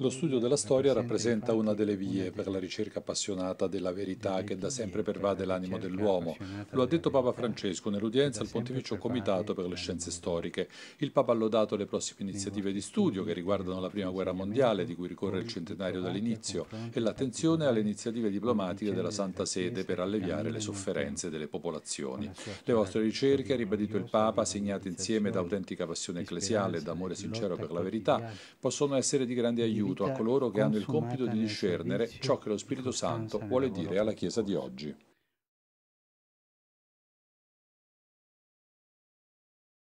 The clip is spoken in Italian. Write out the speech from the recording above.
Lo studio della storia rappresenta una delle vie per la ricerca appassionata della verità che da sempre pervade l'animo dell'uomo. Lo ha detto Papa Francesco nell'udienza al Pontificio Comitato per le Scienze Storiche. Il Papa ha lodato le prossime iniziative di studio che riguardano la Prima Guerra Mondiale, di cui ricorre il centenario dall'inizio, e l'attenzione alle iniziative diplomatiche della Santa Sede per alleviare le sofferenze delle popolazioni. Le vostre ricerche, ha ribadito il Papa, segnate insieme da autentica passione ecclesiale e d'amore sincero per la verità, possono essere di grande aiuto aiuto a coloro che hanno il compito di discernere ciò che lo Spirito Santo vuole dire alla Chiesa di oggi.